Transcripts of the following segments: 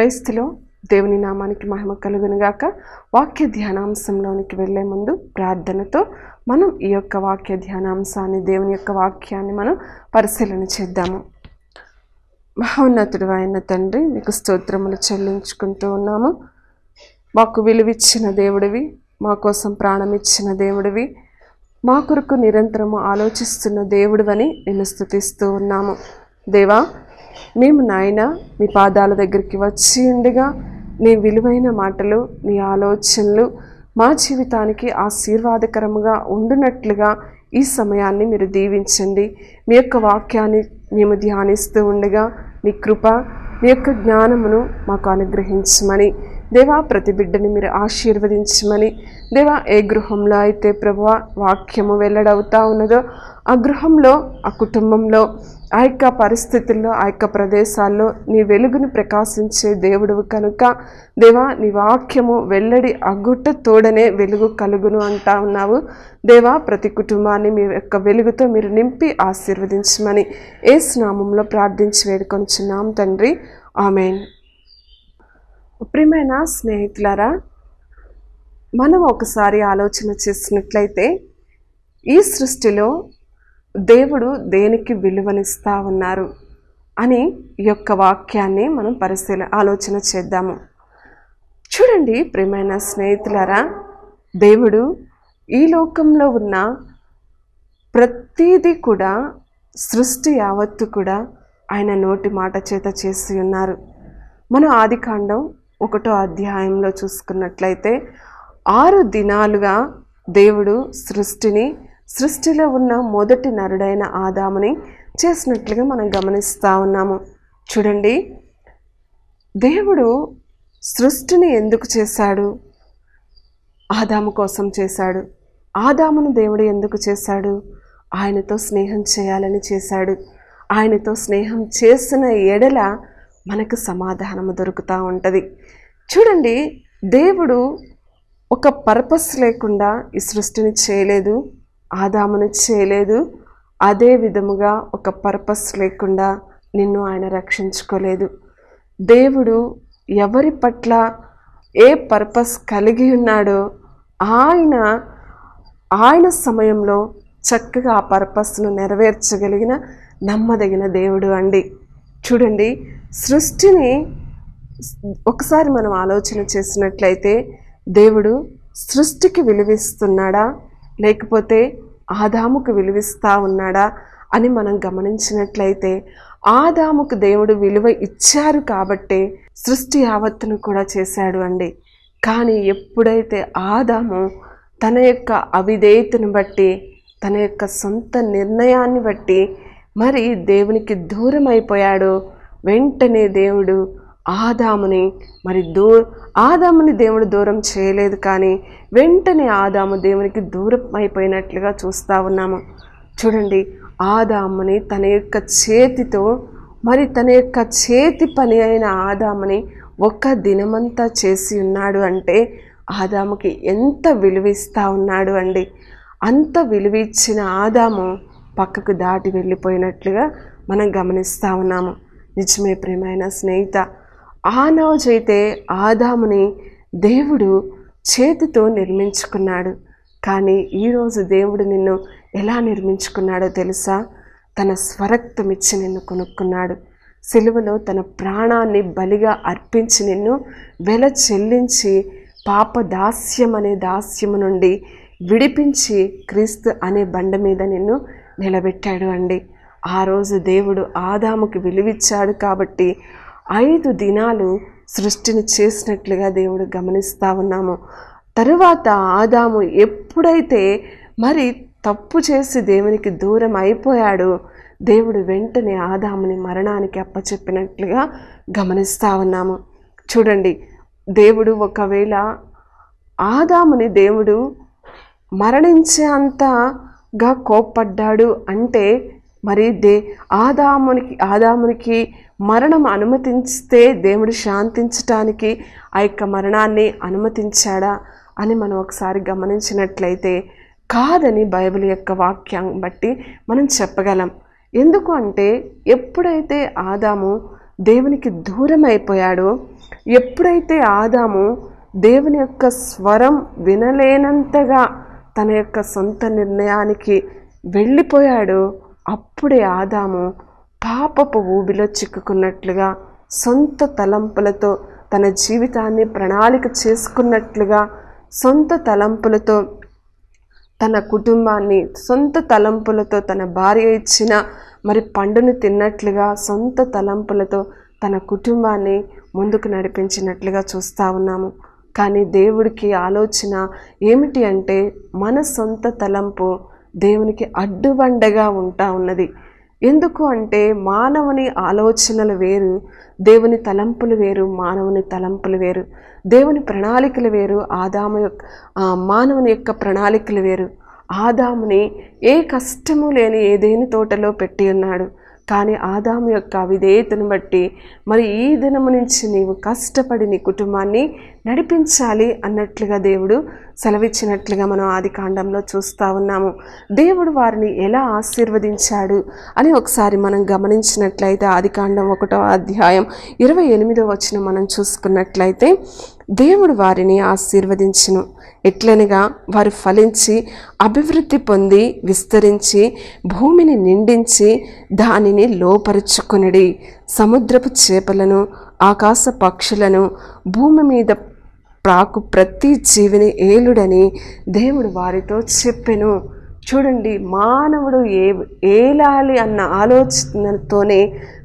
క్రైస్తులో దేవుని నామానికి మహిమ కలుగునుగాక వాక్య ధ్యానాంశంలోనికి వెళ్లే ముందు ప్రార్థనతో మనం ఈ యొక్క వాక్య ధ్యానాంశాన్ని దేవుని యొక్క వాక్యాన్ని మనం పరిశీలన చేద్దాము మహోన్నతుడు అయిన తండ్రి మీకు స్తోత్రములు చెల్లించుకుంటూ ఉన్నాము మాకు విలువిచ్చిన దేవుడివి మా కోసం ప్రాణమిచ్చిన దేవుడివి మా కొరకు నిరంతరము ఆలోచిస్తున్న దేవుడివని నిన్ను స్థుతిస్తూ ఉన్నాము దేవా మేము నాయన మీ పాదాల దగ్గరికి వచ్చి ఉండగా నీ విలువైన మాటలు నీ ఆలోచనలు మా జీవితానికి ఆశీర్వాదకరముగా ఉండునట్లుగా ఈ సమయాన్ని మీరు దీవించండి మీ యొక్క వాక్యాన్ని మేము ధ్యానిస్తూ ఉండగా మీ కృప మీ యొక్క జ్ఞానమును మాకు అనుగ్రహించమని దేవా ప్రతి బిడ్డని మీరు ఆశీర్వదించమని దేవా ఏ గృహంలో అయితే ప్రభు వాక్యము వెల్లడవుతా ఉన్నదో ఆ గృహంలో ఆ కుటుంబంలో ఆ యొక్క పరిస్థితుల్లో ఆ యొక్క ప్రదేశాల్లో నీ వెలుగును ప్రకాశించే దేవుడువు కనుక దేవా నీ వాక్యము వెల్లడి అగుట తోడనే వెలుగు కలుగును అంటా ఉన్నావు దేవా ప్రతి కుటుంబాన్ని మీ యొక్క వెలుగుతో మీరు నింపి ఆశీర్వదించమని ఏ స్నామంలో ప్రార్థించి వేడుకొంచున్నాం తండ్రి ఆమెన్ ప్రియమైన స్నేహితులరా మనం ఒకసారి ఆలోచన చేసినట్లయితే ఈ సృష్టిలో దేవుడు దేనికి విలువనిస్తా ఉన్నారు అని యొక్క వాక్యాన్ని మనం పరిశీల ఆలోచన చేద్దాము చూడండి ప్రియమైన స్నేహితులారా దేవుడు ఈ లోకంలో ఉన్న ప్రతీది కూడా సృష్టి యావత్తు కూడా ఆయన నోటి మాట చేత చేసి ఉన్నారు మన ఆదికాండం ఒకటో అధ్యాయంలో చూసుకున్నట్లయితే ఆరు దినాలుగా దేవుడు సృష్టిని సృష్టిలో ఉన్న మొదటి నరుడైన ఆదాముని చేసినట్లుగా మనం గమనిస్తూ ఉన్నాము చూడండి దేవుడు సృష్టిని ఎందుకు చేశాడు ఆదాము కోసం చేశాడు ఆదామును దేవుడు ఎందుకు చేశాడు ఆయనతో స్నేహం చేయాలని చేశాడు ఆయనతో స్నేహం చేసిన ఎడల మనకు సమాధానము దొరుకుతూ ఉంటుంది చూడండి దేవుడు ఒక పర్పస్ లేకుండా ఈ సృష్టిని చేయలేదు ఆదామును చేయలేదు అదే విధముగా ఒక పర్పస్ లేకుండా నిన్ను ఆయన రక్షించుకోలేదు దేవుడు ఎవరి పట్ల ఏ పర్పస్ కలిగి ఉన్నాడో ఆయన ఆయన సమయంలో చక్కగా ఆ పర్పస్ను నెరవేర్చగలిగిన నమ్మదగిన దేవుడు అండి చూడండి సృష్టిని ఒకసారి మనం ఆలోచన చేసినట్లయితే దేవుడు సృష్టికి విలువిస్తున్నాడా లేకపోతే ఆదాముకు విలువిస్తా ఉన్నాడా అని మనం గమనించినట్లయితే ఆదాముకు దేవుడు విలువ ఇచ్చారు కాబట్టే సృష్టి ఆవత్తును కూడా చేశాడు అండి కానీ ఎప్పుడైతే ఆదాము తన యొక్క అవిధేయతను బట్టి తన యొక్క సొంత నిర్ణయాన్ని బట్టి మరి దేవునికి దూరం అయిపోయాడో వెంటనే దేవుడు ఆదాముని మరి దూ ఆదాముని దేవుడు దూరం చేయలేదు కానీ వెంటనే ఆదాము దేవునికి దూరం అయిపోయినట్లుగా చూస్తూ ఉన్నాము చూడండి ఆదాముని తన యొక్క చేతితో మరి తన యొక్క చేతి పని అయిన ఆదాముని ఒక్క దినమంతా చేసి ఉన్నాడు అంటే ఆదాముకి ఎంత విలువిస్తూ ఉన్నాడు అండి అంత విలువ ఇచ్చిన ఆదాము పక్కకు దాటి వెళ్ళిపోయినట్లుగా మనం గమనిస్తూ ఉన్నాము నిజమే ప్రేమైన స్నేహిత ఆనాజైతే ఆదాముని దేవుడు చేతితో నిర్మించుకున్నాడు కానీ ఈరోజు దేవుడు నిన్ను ఎలా నిర్మించుకున్నాడో తెలుసా తన స్వరక్తమిచ్చి నిన్ను కొనుక్కున్నాడు సిలువలో తన ప్రాణాన్ని బలిగా అర్పించి నిన్ను వెల చెల్లించి పాప దాస్యం అనే దాస్యము నుండి విడిపించి క్రీస్తు అనే బండ మీద నిన్ను నిలబెట్టాడు అండి ఆ రోజు దేవుడు ఆదాముకి విలువిచ్చాడు కాబట్టి ఐదు దినాలు సృష్టిని చేసినట్లుగా దేవుడు గమనిస్తూ ఉన్నాము తరువాత ఆదాము ఎప్పుడైతే మరి తప్పు చేసి దేవునికి దూరం అయిపోయాడు దేవుడు వెంటనే ఆదాముని మరణానికి అప్పచెప్పినట్లుగా గమనిస్తూ ఉన్నాము చూడండి దేవుడు ఒకవేళ ఆదాముని దేవుడు మరణించే అంతగా కోప్పడ్డాడు అంటే మరి దే ఆదామునికి ఆదామునికి మరణం అనుమతిస్తే దేవుడు శాంతించటానికి ఆ యొక్క మరణాన్ని అనుమతించాడా అని మనం ఒకసారి గమనించినట్లయితే కాదని బైబిల్ యొక్క వాక్యం బట్టి మనం చెప్పగలం ఎందుకు అంటే ఎప్పుడైతే ఆదాము దేవునికి దూరం అయిపోయాడో ఎప్పుడైతే ఆదాము దేవుని యొక్క స్వరం వినలేనంతగా తన యొక్క సొంత నిర్ణయానికి వెళ్ళిపోయాడో అప్పుడే ఆదాము పాపపు ఊబిలో చిక్కుకున్నట్లుగా సొంత తలంపులతో తన జీవితాన్ని ప్రణాళిక చేసుకున్నట్లుగా సొంత తలంపులతో తన కుటుంబాన్ని సొంత తలంపులతో తన భార్య ఇచ్చిన మరి పండును తిన్నట్లుగా సొంత తలంపులతో తన కుటుంబాన్ని ముందుకు నడిపించినట్లుగా చూస్తూ ఉన్నాము కానీ దేవుడికి ఆలోచన ఏమిటి అంటే మన సొంత తలంపు దేవునికి అడ్డుబండగా ఉంటా ఉన్నది ఎందుకు అంటే మానవుని ఆలోచనలు వేరు దేవుని తలంపులు వేరు మానవుని తలంపులు వేరు దేవుని ప్రణాళికలు వేరు ఆదాము యొక్క మానవుని యొక్క ప్రణాళికలు వేరు ఆదాముని ఏ కష్టము లేని ఏదేని తోటలో పెట్టి ఉన్నాడు కానీ ఆదాము యొక్క విధేయతను బట్టి మరి ఈ దినము నుంచి నీవు కష్టపడి నీ కుటుంబాన్ని నడిపించాలి అన్నట్లుగా దేవుడు సెలవిచ్చినట్లుగా మనం ఆది కాండంలో చూస్తూ ఉన్నాము దేవుడు వారిని ఎలా ఆశీర్వదించాడు అని ఒకసారి మనం గమనించినట్లయితే ఆది కాండం ఒకటో అధ్యాయం ఇరవై ఎనిమిదో వచ్చిన మనం చూసుకున్నట్లయితే దేవుడు వారిని ఆశీర్వదించును ఎట్లనగా వారు ఫలించి అభివృద్ధి పొంది విస్తరించి భూమిని నిండించి దానిని లోపరుచుకునడి సముద్రపు చేపలను ఆకాశ పక్షులను భూమి మీద ప్రాకు ప్రతి జీవిని ఏలుడని దేవుడు వారితో చెప్పెను చూడండి మానవుడు ఏ ఏలాలి అన్న ఆలోచనతోనే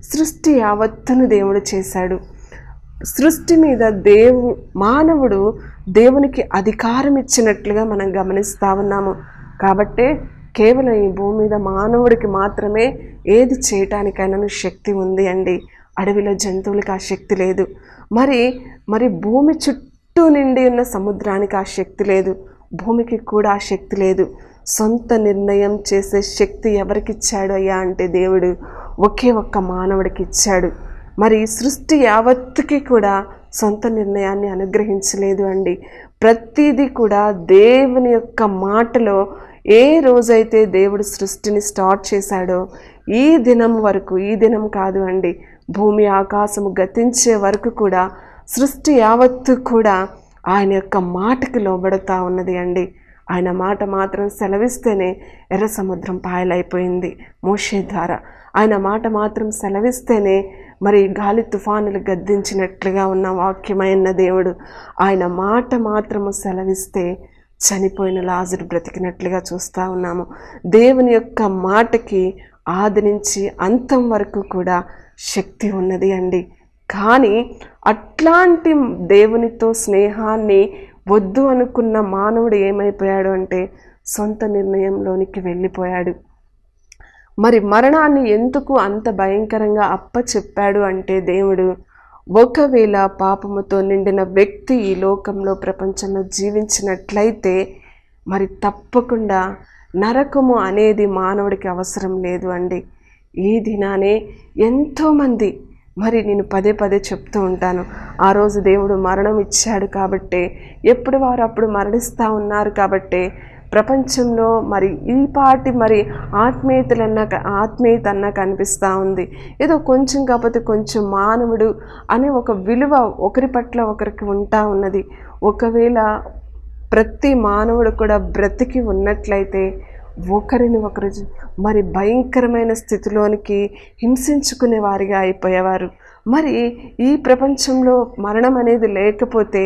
సృష్టి యావత్తును దేవుడు చేశాడు సృష్టి మీద దేవు మానవుడు దేవునికి అధికారం ఇచ్చినట్లుగా మనం గమనిస్తూ ఉన్నాము కాబట్టే కేవలం ఈ భూమి మీద మానవుడికి మాత్రమే ఏది చేయటానికైనా శక్తి ఉంది అండి అడవిలో జంతువులకు ఆ శక్తి లేదు మరి మరి భూమి చుట్టూ చుట్టూ నిండి ఉన్న సముద్రానికి ఆ శక్తి లేదు భూమికి కూడా ఆ శక్తి లేదు సొంత నిర్ణయం చేసే శక్తి ఎవరికి ఇచ్చాడు అయ్యా అంటే దేవుడు ఒకే ఒక్క మానవుడికి ఇచ్చాడు మరి సృష్టి యావత్తుకి కూడా సొంత నిర్ణయాన్ని అనుగ్రహించలేదు అండి ప్రతిదీ కూడా దేవుని యొక్క మాటలో ఏ రోజైతే దేవుడు సృష్టిని స్టార్ట్ చేశాడో ఈ దినం వరకు ఈ దినం కాదు అండి భూమి ఆకాశము గతించే వరకు కూడా సృష్టి యావత్తు కూడా ఆయన యొక్క మాటకి లోబడతా ఉన్నది అండి ఆయన మాట మాత్రం సెలవిస్తేనే ఎర్ర సముద్రం పాయలైపోయింది మోషే ద్వారా ఆయన మాట మాత్రం సెలవిస్తేనే మరి గాలి తుఫానులు గద్దించినట్లుగా ఉన్న వాక్యమైన దేవుడు ఆయన మాట మాత్రము సెలవిస్తే చనిపోయిన లాజులు బ్రతికినట్లుగా చూస్తూ ఉన్నాము దేవుని యొక్క మాటకి ఆది నుంచి అంతం వరకు కూడా శక్తి ఉన్నది అండి కానీ అట్లాంటి దేవునితో స్నేహాన్ని వద్దు అనుకున్న మానవుడు ఏమైపోయాడు అంటే సొంత నిర్ణయంలోనికి వెళ్ళిపోయాడు మరి మరణాన్ని ఎందుకు అంత భయంకరంగా అప్ప చెప్పాడు అంటే దేవుడు ఒకవేళ పాపముతో నిండిన వ్యక్తి ఈ లోకంలో ప్రపంచంలో జీవించినట్లయితే మరి తప్పకుండా నరకము అనేది మానవుడికి అవసరం లేదు అండి ఈ దినానే ఎంతోమంది మరి నేను పదే పదే చెప్తూ ఉంటాను ఆ రోజు దేవుడు మరణం ఇచ్చాడు కాబట్టే ఎప్పుడు వారు అప్పుడు మరణిస్తూ ఉన్నారు కాబట్టి ప్రపంచంలో మరి ఈ పాటి మరి ఆత్మీయతలన్నా ఆత్మీయత అన్నా కనిపిస్తూ ఉంది ఏదో కొంచెం కాకపోతే కొంచెం మానవుడు అనే ఒక విలువ ఒకరి పట్ల ఒకరికి ఉంటా ఉన్నది ఒకవేళ ప్రతి మానవుడు కూడా బ్రతికి ఉన్నట్లయితే ఒకరిని ఒకరు మరి భయంకరమైన స్థితిలోనికి హింసించుకునే వారిగా అయిపోయేవారు మరి ఈ ప్రపంచంలో మరణం అనేది లేకపోతే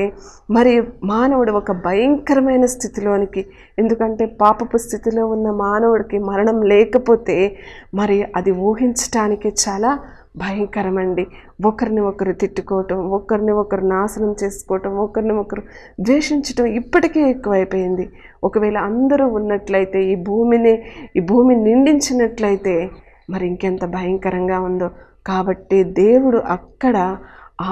మరి మానవుడు ఒక భయంకరమైన స్థితిలోనికి ఎందుకంటే పాపపు స్థితిలో ఉన్న మానవుడికి మరణం లేకపోతే మరి అది ఊహించటానికి చాలా భయంకరమండి ఒకరిని ఒకరు తిట్టుకోవటం ఒకరిని ఒకరు నాశనం చేసుకోవటం ఒకరిని ఒకరు ద్వేషించటం ఇప్పటికే ఎక్కువైపోయింది ఒకవేళ అందరూ ఉన్నట్లయితే ఈ భూమిని ఈ భూమి నిండించినట్లయితే మరి ఇంకెంత భయంకరంగా ఉందో కాబట్టి దేవుడు అక్కడ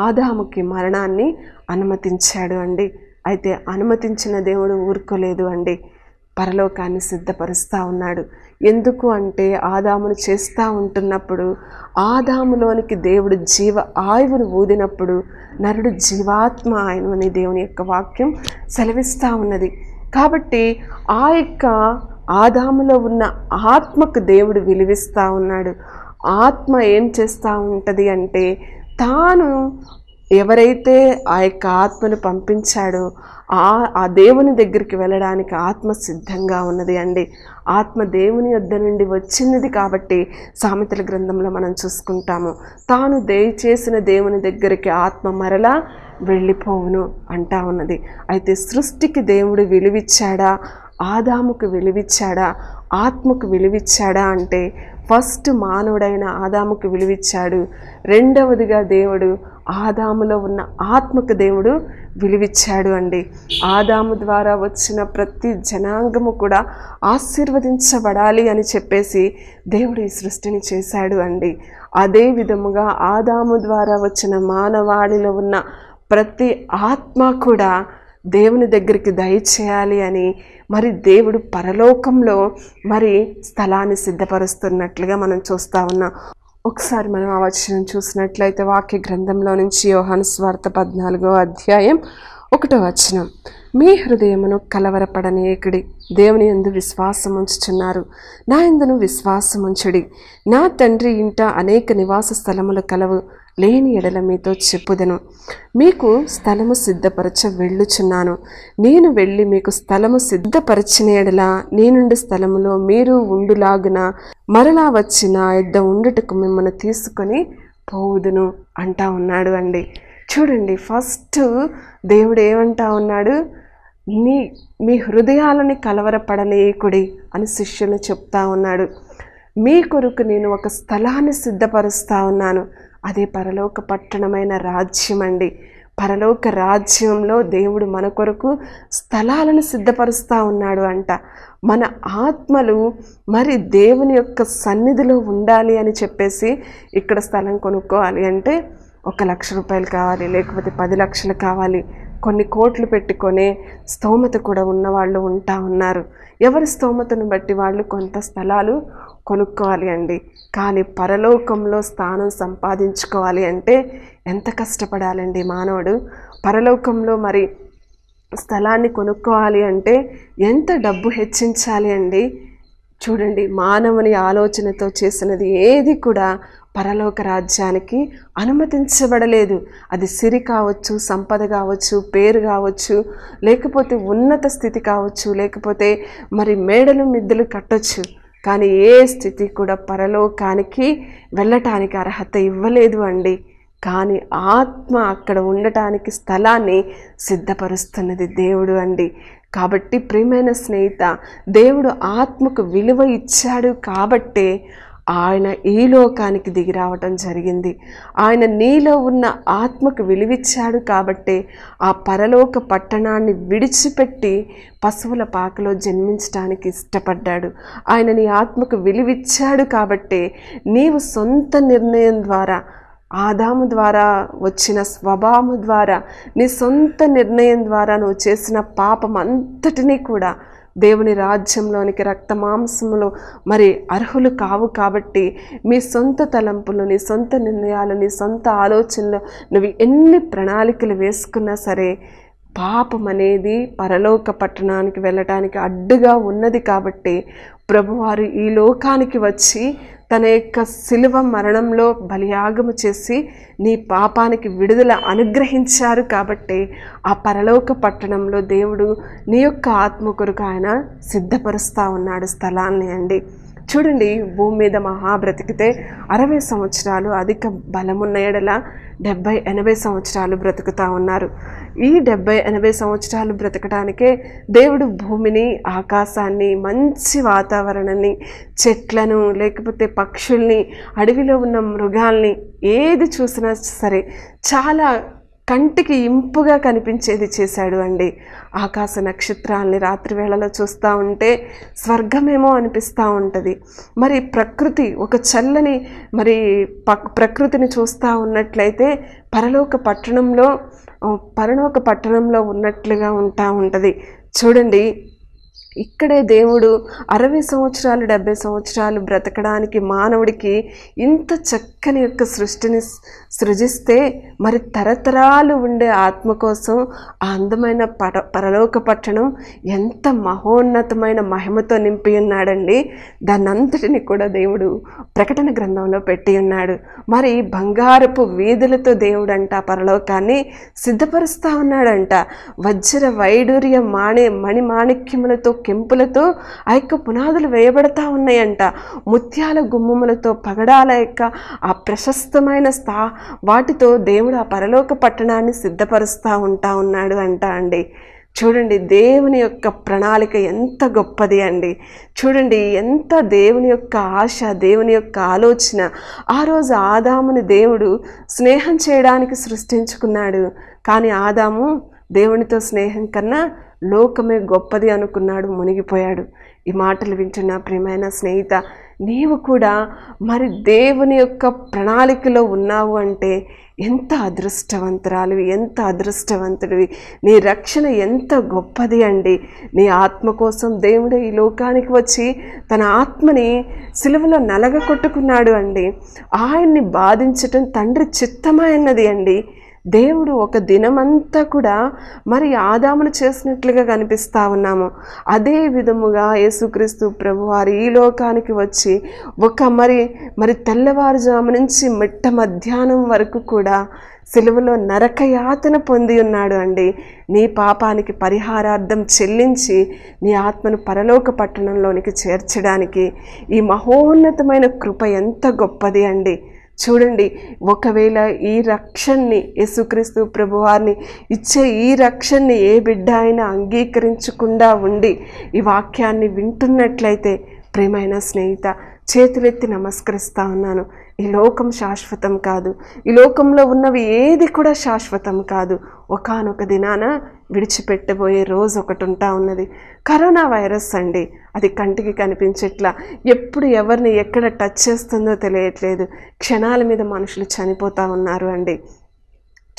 ఆదాముకి మరణాన్ని అనుమతించాడు అండి అయితే అనుమతించిన దేవుడు ఊరుకోలేదు అండి పరలోకాన్ని సిద్ధపరుస్తూ ఉన్నాడు ఎందుకు అంటే ఆదామును చేస్తూ ఉంటున్నప్పుడు ఆదాములోనికి దేవుడు జీవ ఆయువును ఊదినప్పుడు నరుడు జీవాత్మ ఆయనని దేవుని యొక్క వాక్యం సెలవిస్తూ ఉన్నది కాబట్టి ఆ యొక్క ఆదాములో ఉన్న ఆత్మకు దేవుడు విలువిస్తూ ఉన్నాడు ఆత్మ ఏం చేస్తూ ఉంటుంది అంటే తాను ఎవరైతే ఆ యొక్క ఆత్మను పంపించాడో ఆ దేవుని దగ్గరికి వెళ్ళడానికి ఆత్మ సిద్ధంగా ఉన్నది అండి ఆత్మ దేవుని యొద్ద నుండి వచ్చినది కాబట్టి సామెతల గ్రంథంలో మనం చూసుకుంటాము తాను దయచేసిన దేవుని దగ్గరికి ఆత్మ మరలా వెళ్ళిపోవును అంటా ఉన్నది అయితే సృష్టికి దేవుడు విలువిచ్చాడా ఆదాముకు విలువిచ్చాడా ఆత్మకు విలువిచ్చాడా అంటే ఫస్ట్ మానవుడైన ఆదాముకు విలువిచ్చాడు రెండవదిగా దేవుడు ఆదాములో ఉన్న ఆత్మకు దేవుడు విలువిచ్చాడు అండి ఆదాము ద్వారా వచ్చిన ప్రతి జనాంగము కూడా ఆశీర్వదించబడాలి అని చెప్పేసి దేవుడు ఈ సృష్టిని చేశాడు అండి అదే విధముగా ఆదాము ద్వారా వచ్చిన మానవాళిలో ఉన్న ప్రతి ఆత్మ కూడా దేవుని దగ్గరికి దయచేయాలి అని మరి దేవుడు పరలోకంలో మరి స్థలాన్ని సిద్ధపరుస్తున్నట్లుగా మనం చూస్తూ ఉన్నాం ఒకసారి మనం ఆ వచనం చూసినట్లయితే వాక్య గ్రంథంలో నుంచి యోహాను స్వార్థ పద్నాలుగో అధ్యాయం ఒకటో వచనం మీ హృదయమును కలవరపడనేకుడి దేవుని ఎందు విశ్వాసం ఉంచుచున్నారు నా ఎందును విశ్వాసముంచుడి నా తండ్రి ఇంట అనేక నివాస స్థలములు కలవు లేని ఎడల మీతో చెప్పుదను మీకు స్థలము సిద్ధపరచ వెళ్ళుచున్నాను నేను వెళ్ళి మీకు స్థలము సిద్ధపరచిన ఎడల నేనుండి స్థలములో మీరు ఉండులాగున మరలా వచ్చిన యుద్ధ ఉండుటకు మిమ్మల్ని తీసుకొని పోవుదును అంటా ఉన్నాడు అండి చూడండి ఫస్ట్ దేవుడు ఏమంటా ఉన్నాడు నీ మీ హృదయాలని కలవరపడలేకుడి అని శిష్యులు చెప్తా ఉన్నాడు మీ కొరకు నేను ఒక స్థలాన్ని సిద్ధపరుస్తా ఉన్నాను అదే పరలోక పట్టణమైన రాజ్యం అండి పరలోక రాజ్యంలో దేవుడు మన కొరకు స్థలాలను సిద్ధపరుస్తూ ఉన్నాడు అంట మన ఆత్మలు మరి దేవుని యొక్క సన్నిధిలో ఉండాలి అని చెప్పేసి ఇక్కడ స్థలం కొనుక్కోవాలి అంటే ఒక లక్ష రూపాయలు కావాలి లేకపోతే పది లక్షలు కావాలి కొన్ని కోట్లు పెట్టుకొనే స్తోమత కూడా ఉన్నవాళ్ళు ఉంటా ఉన్నారు ఎవరి స్తోమతను బట్టి వాళ్ళు కొంత స్థలాలు కొనుక్కోవాలి అండి కానీ పరలోకంలో స్థానం సంపాదించుకోవాలి అంటే ఎంత కష్టపడాలండి మానవుడు పరలోకంలో మరి స్థలాన్ని కొనుక్కోవాలి అంటే ఎంత డబ్బు హెచ్చించాలి అండి చూడండి మానవుని ఆలోచనతో చేసినది ఏది కూడా పరలోక రాజ్యానికి అనుమతించబడలేదు అది సిరి కావచ్చు సంపద కావచ్చు పేరు కావచ్చు లేకపోతే ఉన్నత స్థితి కావచ్చు లేకపోతే మరి మేడలు మిద్దెలు కట్టొచ్చు కానీ ఏ స్థితి కూడా పరలోకానికి వెళ్ళటానికి అర్హత ఇవ్వలేదు అండి కానీ ఆత్మ అక్కడ ఉండటానికి స్థలాన్ని సిద్ధపరుస్తున్నది దేవుడు అండి కాబట్టి ప్రియమైన స్నేహిత దేవుడు ఆత్మకు విలువ ఇచ్చాడు కాబట్టే ఆయన ఈ లోకానికి దిగి రావటం జరిగింది ఆయన నీలో ఉన్న ఆత్మకు విలువిచ్చాడు కాబట్టే ఆ పరలోక పట్టణాన్ని విడిచిపెట్టి పశువుల పాకలో జన్మించడానికి ఇష్టపడ్డాడు ఆయన నీ ఆత్మకు విలువిచ్చాడు కాబట్టే నీవు సొంత నిర్ణయం ద్వారా ఆదాము ద్వారా వచ్చిన స్వభావము ద్వారా నీ సొంత నిర్ణయం ద్వారా నువ్వు చేసిన పాపం అంతటినీ కూడా దేవుని రాజ్యంలోనికి రక్త మాంసములు మరి అర్హులు కావు కాబట్టి మీ సొంత తలంపులు నీ సొంత నిర్ణయాలు నీ సొంత ఆలోచనలు నువ్వు ఎన్ని ప్రణాళికలు వేసుకున్నా సరే పాపం అనేది పరలోక పట్టణానికి వెళ్ళటానికి అడ్డుగా ఉన్నది కాబట్టి ప్రభువారు ఈ లోకానికి వచ్చి తన యొక్క శిలువ మరణంలో బలియాగము చేసి నీ పాపానికి విడుదల అనుగ్రహించారు కాబట్టి ఆ పరలోక పట్టణంలో దేవుడు నీ యొక్క ఆత్మ కొరకు ఆయన సిద్ధపరుస్తూ ఉన్నాడు స్థలాన్ని అండి చూడండి భూమి మీద మహా బ్రతికితే అరవై సంవత్సరాలు అధిక బలమున్న ఎడల డెబ్బై ఎనభై సంవత్సరాలు బ్రతుకుతా ఉన్నారు ఈ డెబ్బై ఎనభై సంవత్సరాలు బ్రతకడానికే దేవుడు భూమిని ఆకాశాన్ని మంచి వాతావరణాన్ని చెట్లను లేకపోతే పక్షుల్ని అడవిలో ఉన్న మృగాల్ని ఏది చూసినా సరే చాలా కంటికి ఇంపుగా కనిపించేది చేశాడు అండి ఆకాశ నక్షత్రాల్ని రాత్రి వేళలో చూస్తూ ఉంటే స్వర్గమేమో అనిపిస్తూ ఉంటుంది మరి ప్రకృతి ఒక చల్లని మరి ప్రకృతిని చూస్తూ ఉన్నట్లయితే పరలోక పట్టణంలో పరలోక పట్టణంలో ఉన్నట్లుగా ఉంటా ఉంటుంది చూడండి ఇక్కడే దేవుడు అరవై సంవత్సరాలు డెబ్బై సంవత్సరాలు బ్రతకడానికి మానవుడికి ఇంత చక్కని యొక్క సృష్టిని సృజిస్తే మరి తరతరాలు ఉండే ఆత్మ కోసం ఆ అందమైన పర పరలోక పట్టణం ఎంత మహోన్నతమైన మహిమతో నింపి ఉన్నాడండి అంతటిని కూడా దేవుడు ప్రకటన గ్రంథంలో పెట్టి ఉన్నాడు మరి బంగారపు వీధులతో దేవుడు అంట పరలోకాన్ని సిద్ధపరుస్తూ ఉన్నాడంట వజ్ర వైడూర్య మాణి మాణిక్యములతో కెంపులతో ఆ యొక్క పునాదులు వేయబడతా ఉన్నాయంట ముత్యాల గుమ్మములతో పగడాల యొక్క ఆ ప్రశస్తమైన స్థా వాటితో దేవుడు ఆ పరలోక పట్టణాన్ని సిద్ధపరుస్తూ ఉంటా ఉన్నాడు అంట అండి చూడండి దేవుని యొక్క ప్రణాళిక ఎంత గొప్పది అండి చూడండి ఎంత దేవుని యొక్క ఆశ దేవుని యొక్క ఆలోచన ఆ రోజు ఆదాముని దేవుడు స్నేహం చేయడానికి సృష్టించుకున్నాడు కానీ ఆదాము దేవునితో స్నేహం కన్నా లోకమే గొప్పది అనుకున్నాడు మునిగిపోయాడు ఈ మాటలు వింటున్న ప్రియమైన స్నేహిత నీవు కూడా మరి దేవుని యొక్క ప్రణాళికలో ఉన్నావు అంటే ఎంత అదృష్టవంతురాలివి ఎంత అదృష్టవంతుడివి నీ రక్షణ ఎంత గొప్పది అండి నీ ఆత్మ కోసం దేవుడు ఈ లోకానికి వచ్చి తన ఆత్మని సిలువలో నలగ కొట్టుకున్నాడు అండి ఆయన్ని బాధించటం తండ్రి చిత్తమైనది అండి దేవుడు ఒక దినమంతా కూడా మరి ఆదామును చేసినట్లుగా కనిపిస్తూ ఉన్నాము అదే విధముగా యేసుక్రీస్తు ప్రభు వారు ఈ లోకానికి వచ్చి ఒక మరి మరి తెల్లవారుజాము నుంచి మిట్ట మధ్యాహ్నం వరకు కూడా సెలవులో నరకయాతన పొంది ఉన్నాడు అండి నీ పాపానికి పరిహారార్థం చెల్లించి నీ ఆత్మను పరలోక పట్టణంలోనికి చేర్చడానికి ఈ మహోన్నతమైన కృప ఎంత గొప్పది అండి చూడండి ఒకవేళ ఈ రక్షణని యేసుక్రీస్తు ప్రభువారిని ఇచ్చే ఈ రక్షణని ఏ బిడ్డ అయినా అంగీకరించకుండా ఉండి ఈ వాక్యాన్ని వింటున్నట్లయితే ప్రేమైన స్నేహిత చేతులెత్తి నమస్కరిస్తా ఉన్నాను ఈ లోకం శాశ్వతం కాదు ఈ లోకంలో ఉన్నవి ఏది కూడా శాశ్వతం కాదు ఒకనొక దినాన విడిచిపెట్టబోయే రోజు ఒకటి ఉంటా ఉన్నది కరోనా వైరస్ అండి అది కంటికి కనిపించట్లా ఎప్పుడు ఎవరిని ఎక్కడ టచ్ చేస్తుందో తెలియట్లేదు క్షణాల మీద మనుషులు చనిపోతూ ఉన్నారు అండి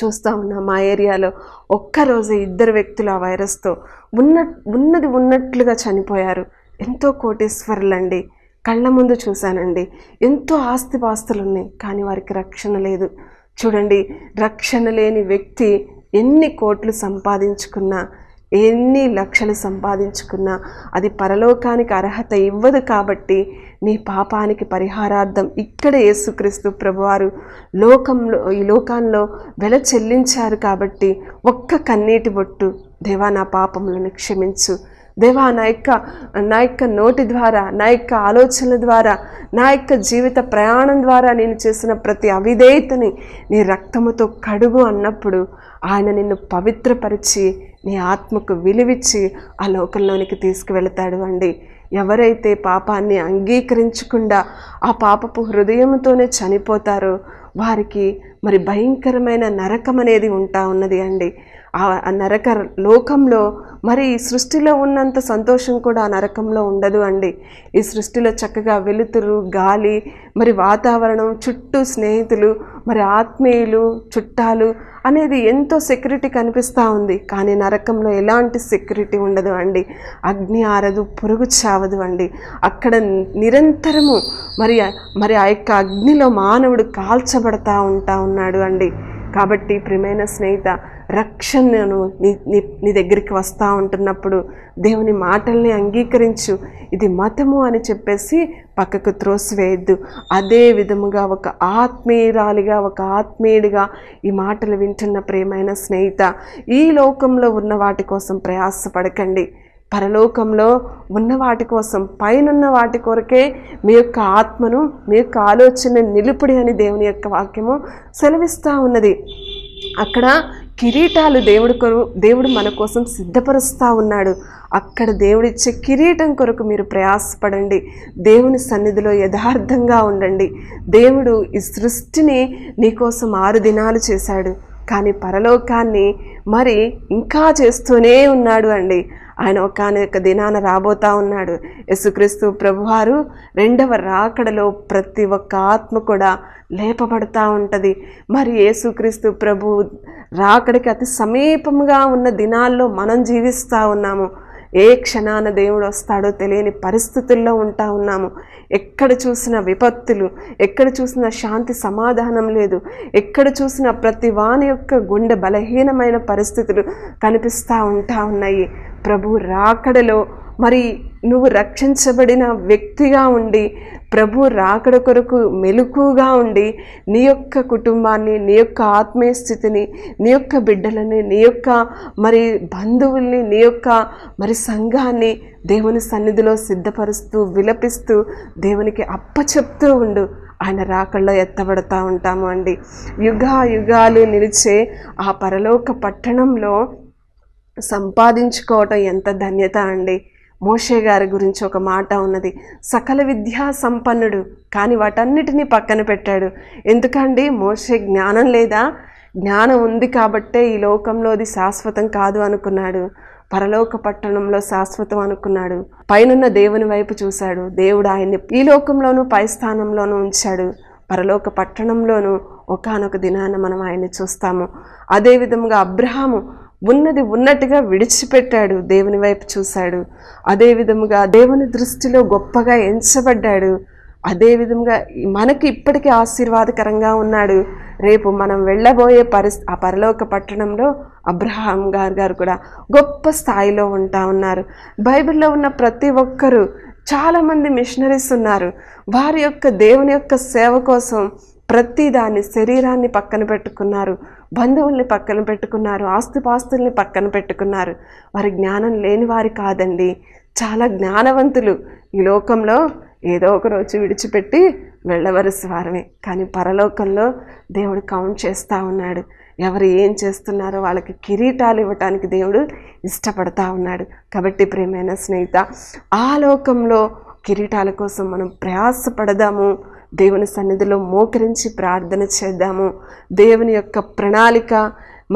చూస్తూ ఉన్నాం మా ఏరియాలో ఒక్కరోజు ఇద్దరు వ్యక్తులు ఆ వైరస్తో ఉన్న ఉన్నది ఉన్నట్లుగా చనిపోయారు ఎంతో అండి కళ్ళ ముందు చూశానండి ఎంతో ఆస్తిపాస్తులు ఉన్నాయి కానీ వారికి రక్షణ లేదు చూడండి రక్షణ లేని వ్యక్తి ఎన్ని కోట్లు సంపాదించుకున్నా ఎన్ని లక్షలు సంపాదించుకున్నా అది పరలోకానికి అర్హత ఇవ్వదు కాబట్టి నీ పాపానికి పరిహారార్థం ఇక్కడ యేసుక్రీస్తు ప్రభువారు లోకంలో ఈ లోకాల్లో వెల చెల్లించారు కాబట్టి ఒక్క కన్నీటి బొట్టు దేవా నా పాపములను క్షమించు దేవా నా యొక్క నా యొక్క నోటి ద్వారా నా యొక్క ఆలోచనల ద్వారా నా యొక్క జీవిత ప్రయాణం ద్వారా నేను చేసిన ప్రతి అవిధేయతని నీ రక్తముతో కడుగు అన్నప్పుడు ఆయన నిన్ను పవిత్రపరిచి నీ ఆత్మకు విలువిచ్చి ఆ లోకంలోనికి తీసుకువెళతాడు అండి ఎవరైతే పాపాన్ని అంగీకరించకుండా ఆ పాపపు హృదయంతోనే చనిపోతారో వారికి మరి భయంకరమైన నరకం అనేది ఉంటా ఉన్నది అండి ఆ నరక లోకంలో మరి సృష్టిలో ఉన్నంత సంతోషం కూడా ఆ నరకంలో ఉండదు అండి ఈ సృష్టిలో చక్కగా వెలుతురు గాలి మరి వాతావరణం చుట్టూ స్నేహితులు మరి ఆత్మీయులు చుట్టాలు అనేది ఎంతో సెక్యూరిటీ కనిపిస్తూ ఉంది కానీ నరకంలో ఎలాంటి సెక్యూరిటీ ఉండదు అండి అగ్ని ఆరదు పురుగు చావదు అండి అక్కడ నిరంతరము మరి మరి ఆ యొక్క అగ్నిలో మానవుడు కాల్చబడతా ఉంటా ఉన్నాడు అండి కాబట్టి ప్రియమైన స్నేహిత రక్షణను నీ నీ నీ దగ్గరికి వస్తూ ఉంటున్నప్పుడు దేవుని మాటల్ని అంగీకరించు ఇది మతము అని చెప్పేసి పక్కకు త్రోసివేయద్దు అదే విధముగా ఒక ఆత్మీయురాలిగా ఒక ఆత్మీయుడిగా ఈ మాటలు వింటున్న ప్రేమైన స్నేహిత ఈ లోకంలో ఉన్న వాటి కోసం ప్రయాసపడకండి పరలోకంలో ఉన్న వాటి కోసం పైనున్న వాటి కొరకే మీ యొక్క ఆత్మను మీ యొక్క ఆలోచన నిలుపుడి అని దేవుని యొక్క వాక్యము సెలవిస్తూ ఉన్నది అక్కడ కిరీటాలు దేవుడి కొరకు దేవుడు మన కోసం సిద్ధపరుస్తూ ఉన్నాడు అక్కడ దేవుడిచ్చే కిరీటం కొరకు మీరు ప్రయాసపడండి దేవుని సన్నిధిలో యథార్థంగా ఉండండి దేవుడు ఈ సృష్టిని నీకోసం ఆరు దినాలు చేశాడు కానీ పరలోకాన్ని మరి ఇంకా చేస్తూనే ఉన్నాడు అండి ఆయన ఒకనొక దినాన రాబోతా ఉన్నాడు యేసుక్రీస్తు ప్రభువారు రెండవ రాకడలో ప్రతి ఒక్క ఆత్మ కూడా లేపబడతా ఉంటుంది మరి యేసుక్రీస్తు ప్రభు రాకడికి అతి సమీపంగా ఉన్న దినాల్లో మనం జీవిస్తూ ఉన్నాము ఏ క్షణాన దేవుడు వస్తాడో తెలియని పరిస్థితుల్లో ఉంటా ఉన్నాము ఎక్కడ చూసిన విపత్తులు ఎక్కడ చూసిన శాంతి సమాధానం లేదు ఎక్కడ చూసిన ప్రతి వాని యొక్క గుండె బలహీనమైన పరిస్థితులు కనిపిస్తూ ఉంటా ఉన్నాయి ప్రభు రాకడలో మరి నువ్వు రక్షించబడిన వ్యక్తిగా ఉండి ప్రభు రాకడ కొరకు మెలుకుగా ఉండి నీ యొక్క కుటుంబాన్ని నీ యొక్క ఆత్మీయ స్థితిని నీ యొక్క బిడ్డలని నీ యొక్క మరి బంధువుల్ని నీ యొక్క మరి సంఘాన్ని దేవుని సన్నిధిలో సిద్ధపరుస్తూ విలపిస్తూ దేవునికి అప్పచెప్తూ ఉండు ఆయన రాకల్లో ఎత్తబడతా ఉంటాము అండి యుగ యుగాలు నిలిచే ఆ పరలోక పట్టణంలో సంపాదించుకోవటం ఎంత ధన్యత అండి మోషే గారి గురించి ఒక మాట ఉన్నది సకల విద్యా సంపన్నుడు కానీ వాటన్నిటినీ పక్కన పెట్టాడు ఎందుకండి మోషే జ్ఞానం లేదా జ్ఞానం ఉంది కాబట్టే ఈ లోకంలో అది శాశ్వతం కాదు అనుకున్నాడు పరలోక పట్టణంలో శాశ్వతం అనుకున్నాడు పైనున్న దేవుని వైపు చూశాడు దేవుడు ఆయన్ని ఈ లోకంలోనూ పై స్థానంలోనూ ఉంచాడు పరలోక పట్టణంలోనూ ఒకనొక దినాన మనం ఆయన్ని చూస్తాము అదేవిధముగా అబ్రహాము ఉన్నది ఉన్నట్టుగా విడిచిపెట్టాడు దేవుని వైపు చూశాడు అదే విధముగా దేవుని దృష్టిలో గొప్పగా ఎంచబడ్డాడు అదే విధముగా మనకి ఇప్పటికీ ఆశీర్వాదకరంగా ఉన్నాడు రేపు మనం వెళ్ళబోయే పరి ఆ పరలోక పట్టణంలో అబ్రహాం గారు గారు కూడా గొప్ప స్థాయిలో ఉంటా ఉన్నారు బైబిల్లో ఉన్న ప్రతి ఒక్కరూ చాలామంది మిషనరీస్ ఉన్నారు వారి యొక్క దేవుని యొక్క సేవ కోసం ప్రతి దాని శరీరాన్ని పక్కన పెట్టుకున్నారు బంధువుల్ని పక్కన పెట్టుకున్నారు ఆస్తుపాస్తుల్ని పక్కన పెట్టుకున్నారు వారి జ్ఞానం లేని వారి కాదండి చాలా జ్ఞానవంతులు ఈ లోకంలో ఏదో ఒక రోజు విడిచిపెట్టి వెళ్ళవలసి వారమే కానీ పరలోకంలో దేవుడు కౌంట్ చేస్తూ ఉన్నాడు ఎవరు ఏం చేస్తున్నారో వాళ్ళకి కిరీటాలు ఇవ్వటానికి దేవుడు ఇష్టపడతా ఉన్నాడు కాబట్టి ప్రేమైన స్నేహిత ఆ లోకంలో కిరీటాల కోసం మనం ప్రయాసపడదాము దేవుని సన్నిధిలో మోకరించి ప్రార్థన చేద్దాము దేవుని యొక్క ప్రణాళిక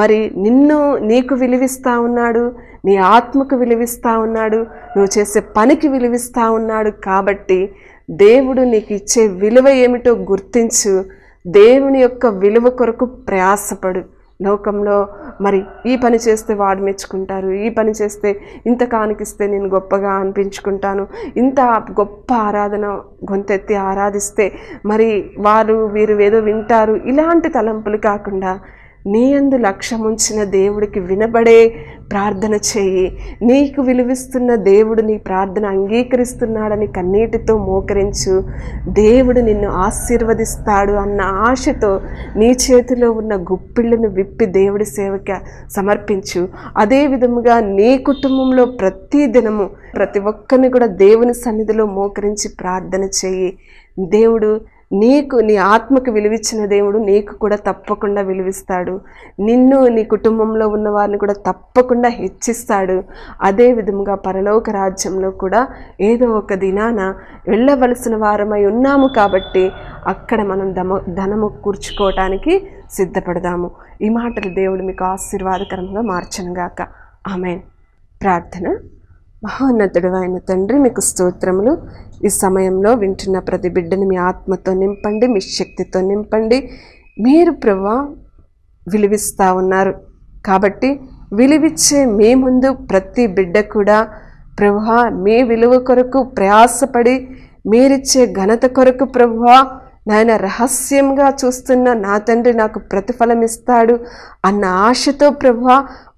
మరి నిన్ను నీకు విలువిస్తూ ఉన్నాడు నీ ఆత్మకు విలువిస్తూ ఉన్నాడు నువ్వు చేసే పనికి విలువిస్తూ ఉన్నాడు కాబట్టి దేవుడు నీకు ఇచ్చే విలువ ఏమిటో గుర్తించు దేవుని యొక్క విలువ కొరకు ప్రయాసపడు లోకంలో మరి ఈ పని చేస్తే వాడు మెచ్చుకుంటారు ఈ పని చేస్తే ఇంత కానికిస్తే నేను గొప్పగా అనిపించుకుంటాను ఇంత గొప్ప ఆరాధన గొంతెత్తి ఆరాధిస్తే మరి వారు వీరు ఏదో వింటారు ఇలాంటి తలంపులు కాకుండా నీ అందు లక్ష్యముంచిన దేవుడికి వినబడే ప్రార్థన చేయి నీకు విలువిస్తున్న దేవుడు నీ ప్రార్థన అంగీకరిస్తున్నాడని కన్నీటితో మోకరించు దేవుడు నిన్ను ఆశీర్వదిస్తాడు అన్న ఆశతో నీ చేతిలో ఉన్న గుప్పిళ్ళను విప్పి దేవుడి సేవకి సమర్పించు అదే విధముగా నీ కుటుంబంలో ప్రతి దినము ప్రతి ఒక్కరిని కూడా దేవుని సన్నిధిలో మోకరించి ప్రార్థన చేయి దేవుడు నీకు నీ ఆత్మకు విలువిచ్చిన దేవుడు నీకు కూడా తప్పకుండా విలువిస్తాడు నిన్ను నీ కుటుంబంలో ఉన్న వారిని కూడా తప్పకుండా హెచ్చిస్తాడు అదే విధముగా పరలోక రాజ్యంలో కూడా ఏదో ఒక దినాన వెళ్ళవలసిన వారమై ఉన్నాము కాబట్టి అక్కడ మనం దమ ధనము కూర్చుకోవటానికి సిద్ధపడదాము ఈ మాటలు దేవుడు మీకు ఆశీర్వాదకరంగా మార్చనుగాక ఆమె ప్రార్థన మహోన్నతుడు ఆయన తండ్రి మీకు స్తోత్రములు ఈ సమయంలో వింటున్న ప్రతి బిడ్డను మీ ఆత్మతో నింపండి మీ శక్తితో నింపండి మీరు ప్రభా విలువిస్తూ ఉన్నారు కాబట్టి విలువిచ్చే మీ ముందు ప్రతి బిడ్డ కూడా ప్రభా మీ విలువ కొరకు ప్రయాసపడి మీరిచ్చే ఘనత కొరకు ప్రభువా నాయన రహస్యంగా చూస్తున్న నా తండ్రి నాకు ప్రతిఫలం ఇస్తాడు అన్న ఆశతో ప్రభు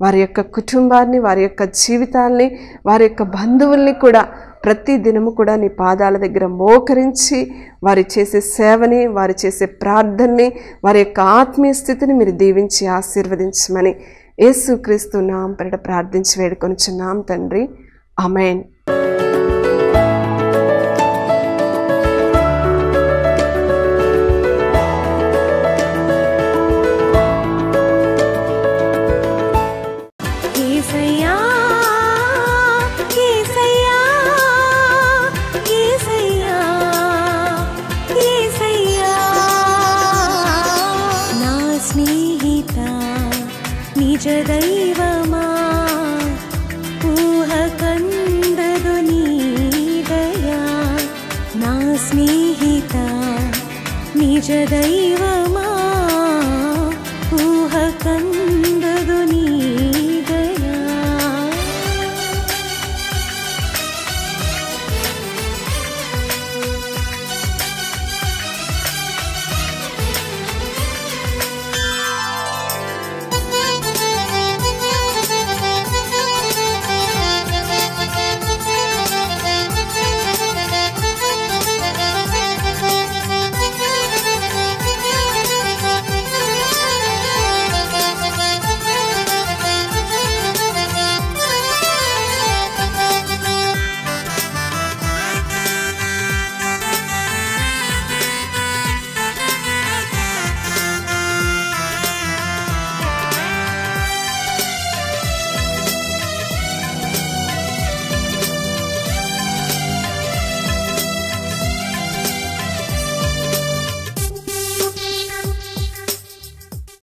వారి యొక్క కుటుంబాన్ని వారి యొక్క జీవితాల్ని వారి యొక్క బంధువుల్ని కూడా ప్రతి దినము కూడా నీ పాదాల దగ్గర మోకరించి వారు చేసే సేవని వారు చేసే ప్రార్థనని వారి యొక్క ఆత్మీయ స్థితిని మీరు దీవించి ఆశీర్వదించమని యేసుక్రీస్తు నాం పెరట ప్రార్థించి చిన్నాం తండ్రి అమెన్